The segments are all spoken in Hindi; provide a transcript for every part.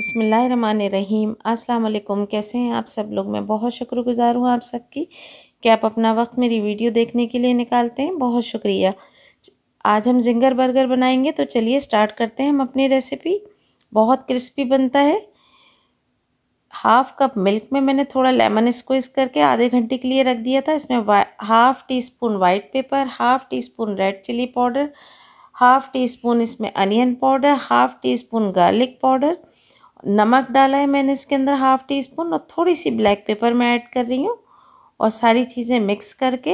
रहीम अस्सलाम कैसे हैं आप सब लोग मैं बहुत शुक्रगुज़ार हूँ आप सबकी कि आप अपना वक्त मेरी वीडियो देखने के लिए निकालते हैं बहुत शुक्रिया आज हम जिंगर बर्गर बनाएंगे तो चलिए स्टार्ट करते हैं हम अपनी रेसिपी बहुत क्रिस्पी बनता है हाफ़ कप मिल्क में मैंने थोड़ा लेमन स्क्विज करके आधे घंटे के लिए रख दिया था इसमें half teaspoon white pepper half teaspoon red chilli powder half teaspoon इसमें onion powder half teaspoon garlic powder नमक डाला है मैंने इसके अंदर हाफ़ टी स्पून और थोड़ी सी ब्लैक पेपर मैं ऐड कर रही हूँ और सारी चीज़ें मिक्स करके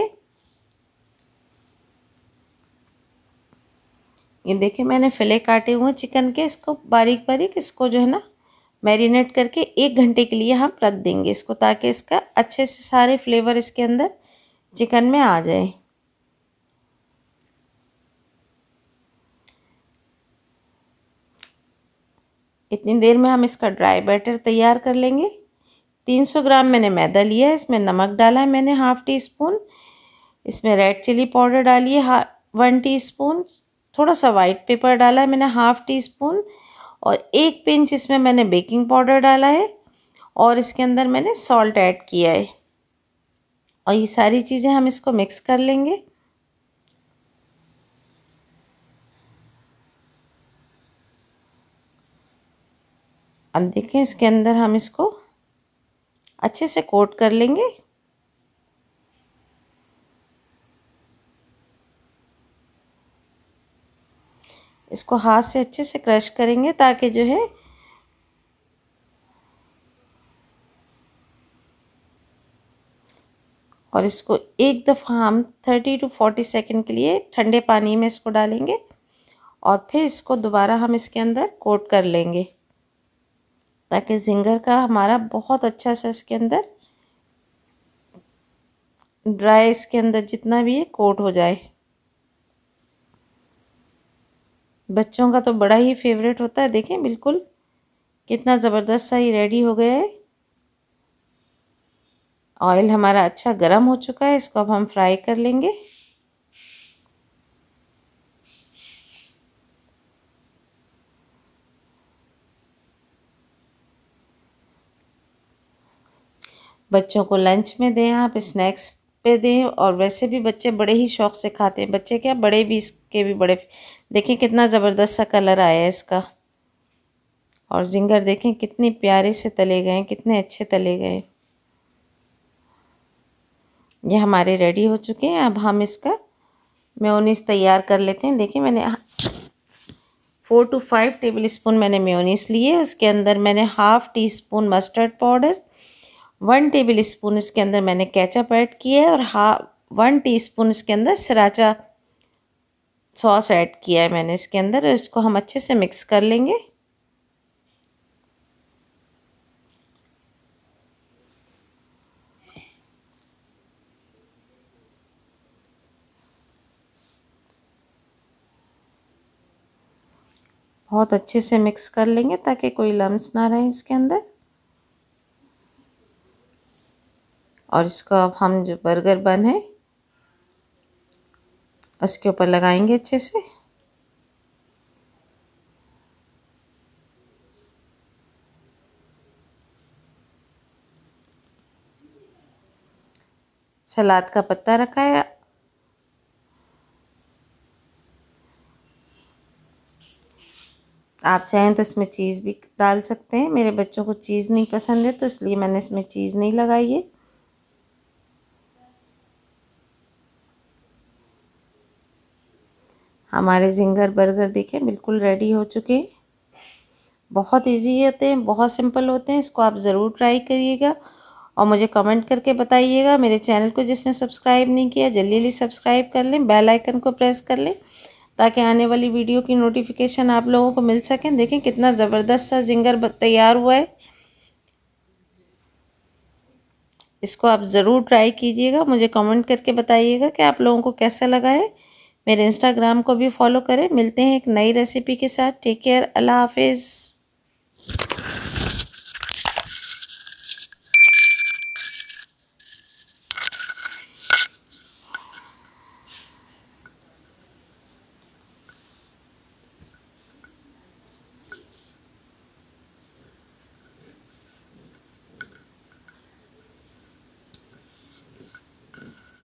ये देखिए मैंने फिले काटे हुए चिकन के इसको बारीक बारीक इसको जो है ना मैरिनेट करके एक घंटे के लिए हम रख देंगे इसको ताकि इसका अच्छे से सारे फ्लेवर इसके अंदर चिकन में आ जाए इतनी देर में हम इसका ड्राई बैटर तैयार कर लेंगे 300 ग्राम मैंने मैदा लिया है इसमें नमक डाला है मैंने हाफ़ टी स्पून इसमें रेड चिली पाउडर डाली है वन टी स्पून थोड़ा सा वाइट पेपर डाला है मैंने हाफ़ टी स्पून और एक पिंच इसमें मैंने बेकिंग पाउडर डाला है और इसके अंदर मैंने सॉल्ट ऐड किया है और ये सारी चीज़ें हम इसको मिक्स कर लेंगे अब देखें इसके अंदर हम इसको अच्छे से कोट कर लेंगे इसको हाथ से अच्छे से क्रश करेंगे ताकि जो है और इसको एक दफ़ा हम थर्टी टू फोर्टी सेकेंड के लिए ठंडे पानी में इसको डालेंगे और फिर इसको दोबारा हम इसके अंदर कोट कर लेंगे ताकि जिंगर का हमारा बहुत अच्छा सा इसके अंदर ड्राई इसके अंदर जितना भी है कोट हो जाए बच्चों का तो बड़ा ही फेवरेट होता है देखें बिल्कुल कितना ज़बरदस्त सा ही रेडी हो गया है ऑयल हमारा अच्छा गर्म हो चुका है इसको अब हम फ्राई कर लेंगे बच्चों को लंच में दें आप स्नैक्स पे दें और वैसे भी बच्चे बड़े ही शौक़ से खाते हैं बच्चे क्या बड़े भी इसके भी बड़े देखें कितना ज़बरदस्त सा कलर आया है इसका और जिंगर देखें कितने प्यारे से तले गए कितने अच्छे तले गए ये हमारे रेडी हो चुके हैं अब हम इसका मेोनीस तैयार कर लेते हैं देखिए मैंने four to five tablespoon मैंने मेोनीस लिए उसके अंदर मैंने half teaspoon mustard powder one tablespoon इसके अंदर मैंने कैचअप ऐड किया है और हा वन टी स्पून इसके अंदर सराचा सॉस ऐड किया है मैंने इसके अंदर इसको हम अच्छे से मिक्स कर लेंगे बहुत अच्छे से मिक्स कर लेंगे ताकि कोई लम्स ना रहे इसके अंदर और इसको अब हम जो बर्गर बन है उसके ऊपर लगाएंगे अच्छे से सलाद का पत्ता रखा है आप चाहें तो इसमें चीज़ भी डाल सकते हैं मेरे बच्चों को चीज़ नहीं पसंद है तो इसलिए मैंने इसमें चीज़ नहीं लगाई है हमारे जिंगर बर्गर देखें बिल्कुल रेडी हो चुके हैं बहुत इजी होते हैं बहुत सिंपल होते हैं इसको आप ज़रूर ट्राई करिएगा और मुझे कमेंट करके बताइएगा मेरे चैनल को जिसने सब्सक्राइब नहीं किया जल्दी सब्सक्राइब कर लें बेल आइकन को प्रेस कर लें ताकि आने वाली वीडियो की नोटिफिकेशन आप लोगों को मिल सकें देखें कितना ज़बरदस्त सा जिंगर तैयार हुआ है इसको आप ज़रूर ट्राई कीजिएगा मुझे कमेंट करके बताइएगा कि आप लोगों को कैसा लगा है मेरे इंस्टाग्राम को भी फॉलो करें मिलते हैं एक नई रेसिपी के साथ टेक केयर अल्लाह हाफिज़